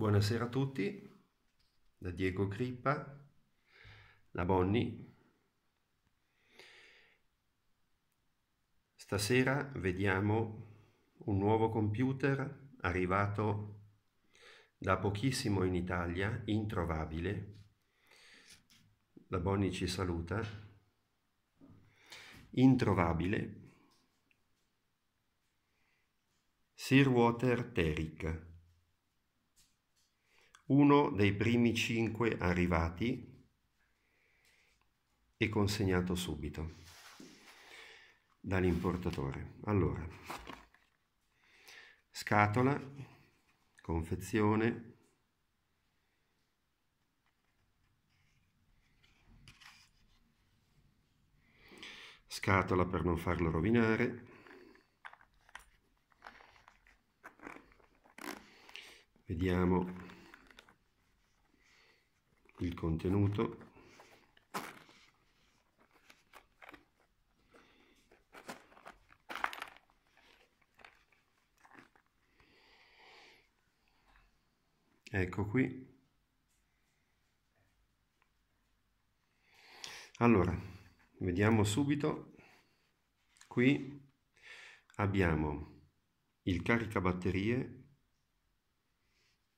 Buonasera a tutti, da Diego Crippa, la Bonni. Stasera vediamo un nuovo computer arrivato da pochissimo in Italia, introvabile. La Bonni ci saluta. Introvabile. Sirwater Teric uno dei primi cinque arrivati e consegnato subito dall'importatore. Allora, scatola, confezione, scatola per non farlo rovinare, vediamo contenuto ecco qui allora vediamo subito qui abbiamo il caricabatterie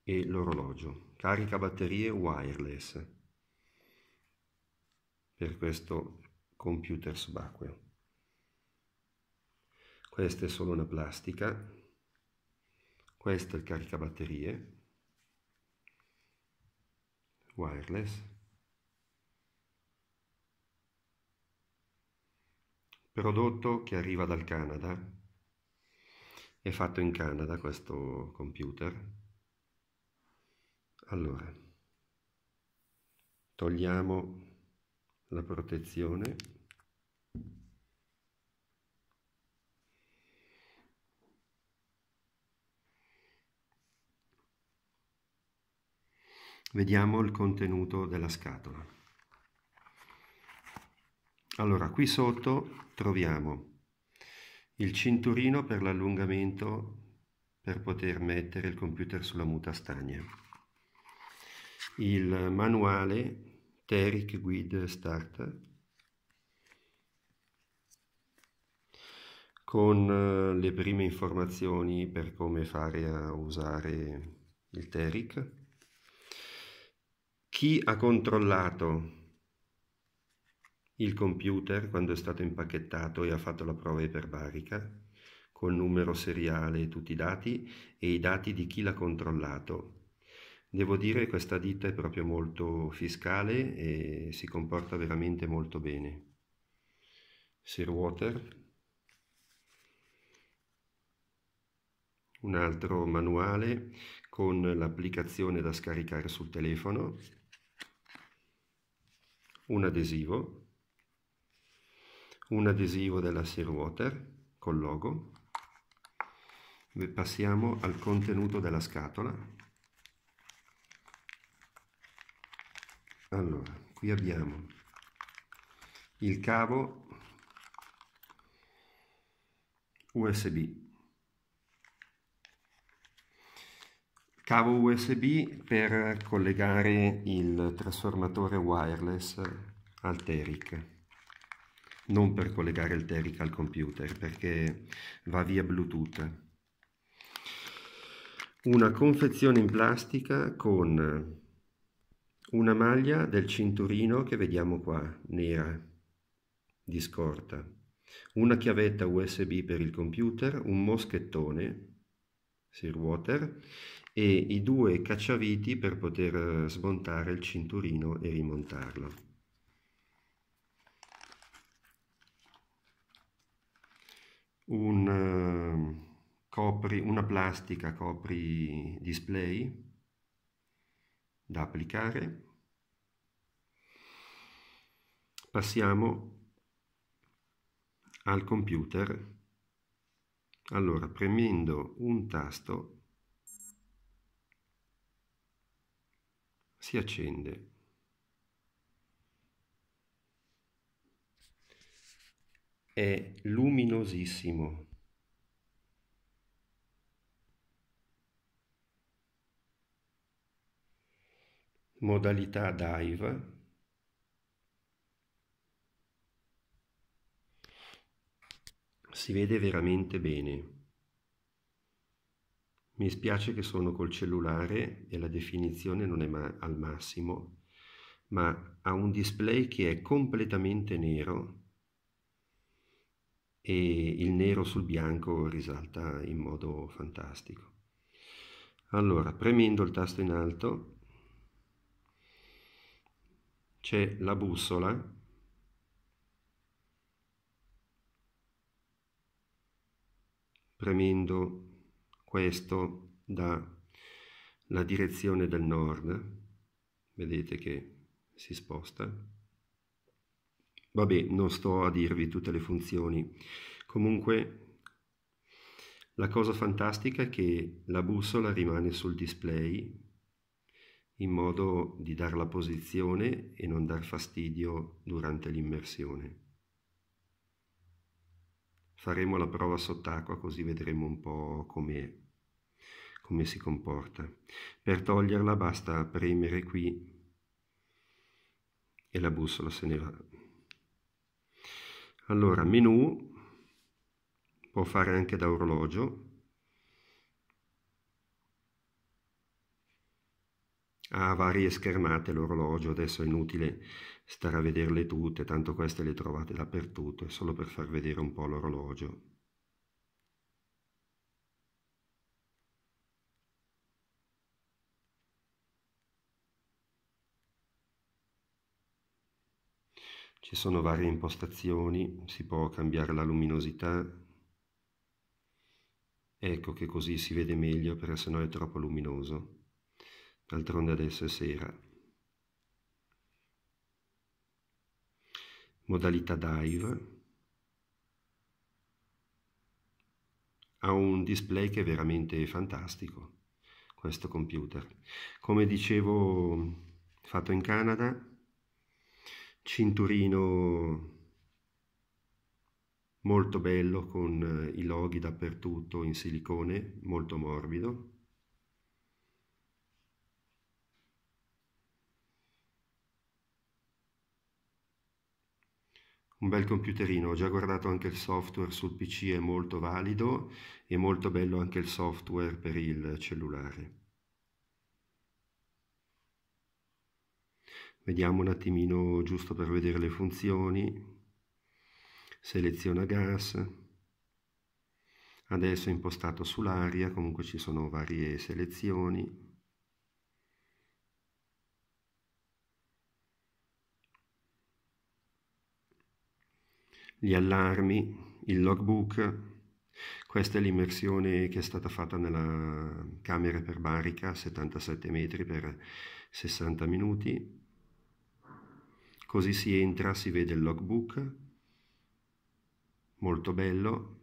e l'orologio. Carica batterie wireless per questo computer subacqueo. Questa è solo una plastica, questo è il caricabatterie wireless. Prodotto che arriva dal Canada, è fatto in Canada questo computer allora, togliamo la protezione. Vediamo il contenuto della scatola. Allora, qui sotto troviamo il cinturino per l'allungamento per poter mettere il computer sulla muta stagna il manuale Teric Guide Starter con eh, le prime informazioni per come fare a usare il Teric. Chi ha controllato il computer quando è stato impacchettato e ha fatto la prova iperbarica col numero seriale e tutti i dati e i dati di chi l'ha controllato Devo dire che questa ditta è proprio molto fiscale e si comporta veramente molto bene. Sir Water, un altro manuale con l'applicazione da scaricare sul telefono, un adesivo, un adesivo della Sir Water col logo. Passiamo al contenuto della scatola allora qui abbiamo il cavo usb cavo usb per collegare il trasformatore wireless al teric non per collegare il teric al computer perché va via bluetooth una confezione in plastica con una maglia del cinturino che vediamo qua, nera, di scorta, una chiavetta USB per il computer, un moschettone, Sirwater, e i due cacciaviti per poter eh, smontare il cinturino e rimontarlo. Un, uh, copri, una plastica copri display da applicare. Passiamo al computer. Allora, premendo un tasto si accende. È luminosissimo. modalità dive, si vede veramente bene. Mi spiace che sono col cellulare e la definizione non è ma al massimo, ma ha un display che è completamente nero e il nero sul bianco risalta in modo fantastico. Allora, premendo il tasto in alto c'è la bussola premendo questo dalla direzione del nord vedete che si sposta vabbè non sto a dirvi tutte le funzioni comunque la cosa fantastica è che la bussola rimane sul display in modo di dar la posizione e non dar fastidio durante l'immersione. Faremo la prova sott'acqua così vedremo un po' com'è come si comporta. Per toglierla basta premere qui e la bussola se ne va. Allora, menu può fare anche da orologio, ha varie schermate l'orologio, adesso è inutile stare a vederle tutte, tanto queste le trovate dappertutto, è solo per far vedere un po' l'orologio. Ci sono varie impostazioni, si può cambiare la luminosità, ecco che così si vede meglio perché sennò è troppo luminoso d'altronde adesso è sera. Modalità dive. Ha un display che è veramente fantastico, questo computer. Come dicevo, fatto in Canada, cinturino molto bello con eh, i loghi dappertutto in silicone, molto morbido. un bel computerino, ho già guardato anche il software sul PC, è molto valido e molto bello anche il software per il cellulare. Vediamo un attimino giusto per vedere le funzioni. Seleziona gas. Adesso è impostato sull'aria, comunque ci sono varie selezioni. gli allarmi, il logbook. Questa è l'immersione che è stata fatta nella camera per barica, 77 metri per 60 minuti. Così si entra, si vede il logbook, molto bello.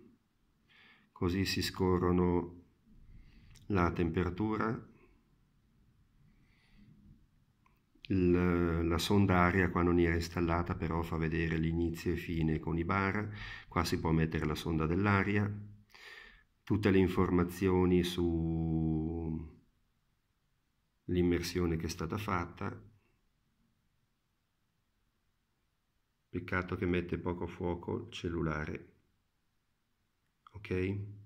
Così si scorrono la temperatura, la, la sonda aria qua non era installata però fa vedere l'inizio e fine con i bar, qua si può mettere la sonda dell'aria, tutte le informazioni sull'immersione che è stata fatta, peccato che mette poco fuoco il cellulare, ok?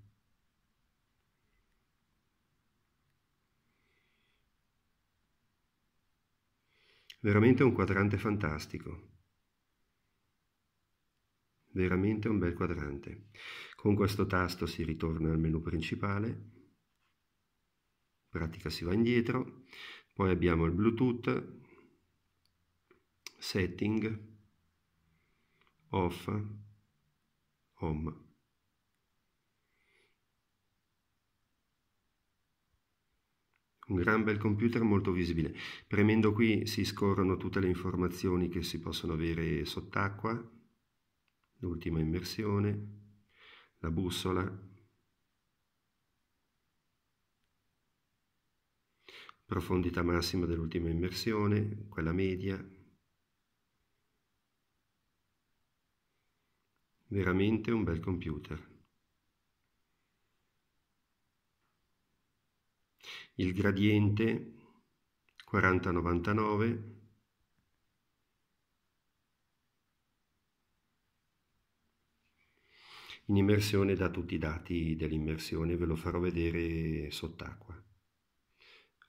Veramente un quadrante fantastico. Veramente un bel quadrante. Con questo tasto si ritorna al menu principale, in pratica si va indietro, poi abbiamo il Bluetooth, setting, off, home. un gran bel computer molto visibile. Premendo qui si scorrono tutte le informazioni che si possono avere sott'acqua, l'ultima immersione, la bussola, profondità massima dell'ultima immersione, quella media. Veramente un bel computer. il gradiente 4099 in immersione da tutti i dati dell'immersione, ve lo farò vedere sott'acqua.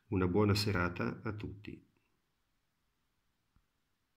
Una buona serata a tutti.